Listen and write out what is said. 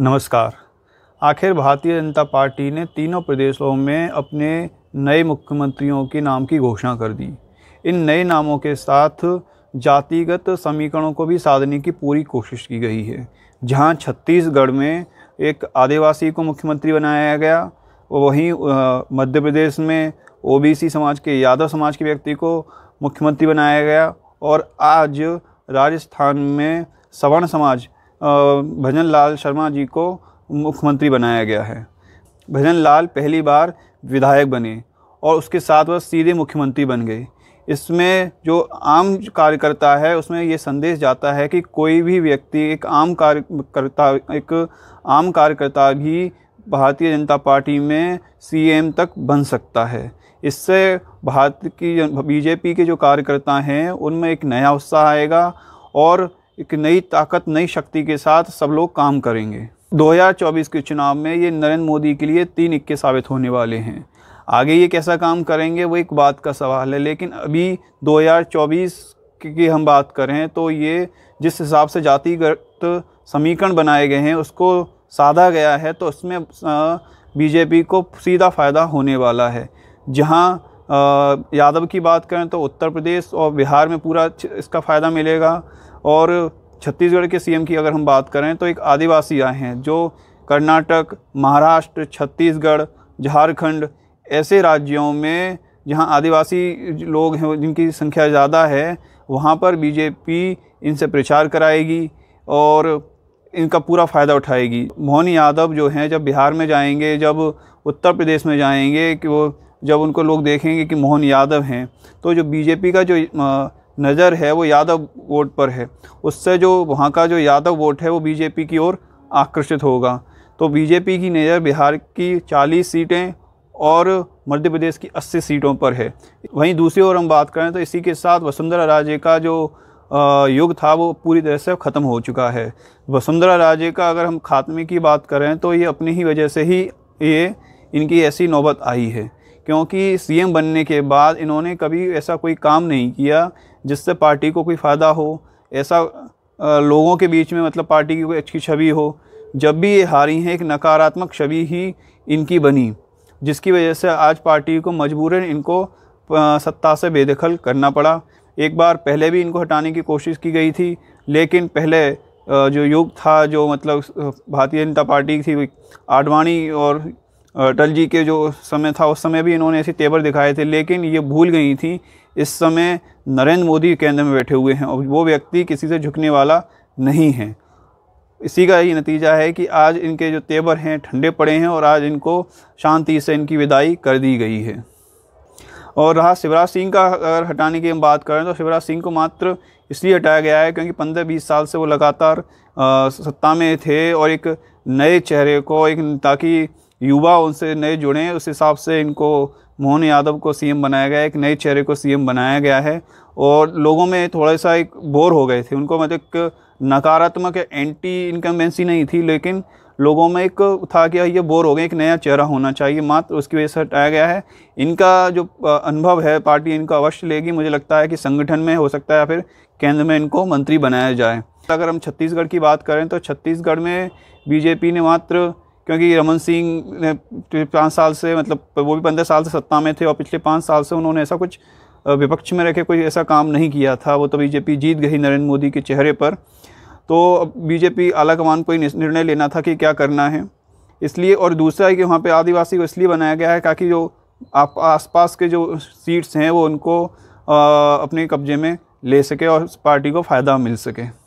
नमस्कार आखिर भारतीय जनता पार्टी ने तीनों प्रदेशों में अपने नए मुख्यमंत्रियों के नाम की घोषणा कर दी इन नए नामों के साथ जातिगत समीकरणों को भी साधने की पूरी कोशिश की गई है जहां छत्तीसगढ़ में एक आदिवासी को मुख्यमंत्री बनाया गया वहीं मध्य प्रदेश में ओबीसी समाज के यादव समाज के व्यक्ति को मुख्यमंत्री बनाया गया और आज राजस्थान में सवर्ण समाज भजन लाल शर्मा जी को मुख्यमंत्री बनाया गया है भजन लाल पहली बार विधायक बने और उसके साथ वह सीधे मुख्यमंत्री बन गए इसमें जो आम कार्यकर्ता है उसमें ये संदेश जाता है कि कोई भी व्यक्ति एक आम कार्यकर्ता एक आम कार्यकर्ता भी भारतीय जनता पार्टी में सीएम तक बन सकता है इससे भारत की बीजेपी के जो कार्यकर्ता हैं उनमें एक नया उत्साह आएगा और एक नई ताकत नई शक्ति के साथ सब लोग काम करेंगे 2024 के चुनाव में ये नरेंद्र मोदी के लिए तीन इक्के साबित होने वाले हैं आगे ये कैसा काम करेंगे वो एक बात का सवाल है लेकिन अभी 2024 की हम बात करें तो ये जिस हिसाब से जातिगत समीकरण बनाए गए हैं उसको साधा गया है तो उसमें बीजेपी को सीधा फ़ायदा होने वाला है जहाँ यादव की बात करें तो उत्तर प्रदेश और बिहार में पूरा इसका फ़ायदा मिलेगा और छत्तीसगढ़ के सीएम की अगर हम बात करें तो एक आदिवासी आए हैं जो कर्नाटक महाराष्ट्र छत्तीसगढ़ झारखंड ऐसे राज्यों में जहां आदिवासी लोग हैं जिनकी संख्या ज़्यादा है वहां पर बीजेपी इनसे प्रचार कराएगी और इनका पूरा फ़ायदा उठाएगी मोहन यादव जो हैं जब बिहार में जाएंगे जब उत्तर प्रदेश में जाएंगे कि वो जब उनको लोग देखेंगे कि मोहन यादव हैं तो जो बीजेपी का जो नज़र है वो यादव वोट पर है उससे जो वहाँ का जो यादव वोट है वो बीजेपी की ओर आकर्षित होगा तो बीजेपी की नज़र बिहार की चालीस सीटें और मध्य प्रदेश की 80 सीटों पर है वहीं दूसरी ओर हम बात करें तो इसी के साथ वसुंधरा राजे का जो युग था वो पूरी तरह से ख़त्म हो चुका है वसुंधरा राजे का अगर हम खात्मे की बात करें तो ये अपनी ही वजह से ही ये इनकी ऐसी नौबत आई है क्योंकि सीएम बनने के बाद इन्होंने कभी ऐसा कोई काम नहीं किया जिससे पार्टी को कोई फ़ायदा हो ऐसा लोगों के बीच में मतलब पार्टी की कोई अच्छी छवि हो जब भी ये हारी हैं एक नकारात्मक छवि ही इनकी बनी जिसकी वजह से आज पार्टी को मजबूरन इनको सत्ता से बेदखल करना पड़ा एक बार पहले भी इनको हटाने की कोशिश की गई थी लेकिन पहले जो युग था जो मतलब भारतीय जनता पार्टी थी आडवाणी और अटल जी के जो समय था उस समय भी इन्होंने ऐसे तेवर दिखाए थे लेकिन ये भूल गई थी इस समय नरेंद्र मोदी केंद्र में बैठे हुए हैं और वो व्यक्ति किसी से झुकने वाला नहीं है इसी का ही नतीजा है कि आज इनके जो तेवर हैं ठंडे पड़े हैं और आज इनको शांति से इनकी विदाई कर दी गई है और रहा शिवराज सिंह का अगर हटाने की हम बात करें तो शिवराज सिंह को मात्र इसलिए हटाया गया है क्योंकि पंद्रह बीस साल से वो लगातार सत्ता में थे और एक नए चेहरे को एक ताकि युवा उनसे नए जुड़े हैं उस हिसाब से इनको मोहन यादव को सीएम बनाया गया एक नए चेहरे को सीएम बनाया गया है और लोगों में थोड़ा सा एक बोर हो गए थे उनको मतलब एक नकारात्मक एंटी इनकम्बेंसी नहीं थी लेकिन लोगों में एक था कि ये बोर हो गए एक नया चेहरा होना चाहिए मात्र उसकी वजह से हटाया गया है इनका जो अनुभव है पार्टी इनको अवश्य लेगी मुझे लगता है कि संगठन में हो सकता है या फिर केंद्र में इनको मंत्री बनाया जाए अगर हम छत्तीसगढ़ की बात करें तो छत्तीसगढ़ में बीजेपी ने मात्र क्योंकि रमन सिंह ने पाँच साल से मतलब वो भी पंद्रह साल से सत्ता में थे और पिछले पाँच साल से उन्होंने ऐसा कुछ विपक्ष में रह के कोई ऐसा काम नहीं किया था वो तो बीजेपी जीत गई नरेंद्र मोदी के चेहरे पर तो अब बीजेपी आला कमान को ही निर्णय लेना था कि क्या करना है इसलिए और दूसरा है कि वहाँ पर आदिवासी को इसलिए बनाया गया है ताकि जो आप आसपास के जो सीट्स हैं वो उनको आ, अपने कब्जे में ले सके और पार्टी को फ़ायदा मिल सके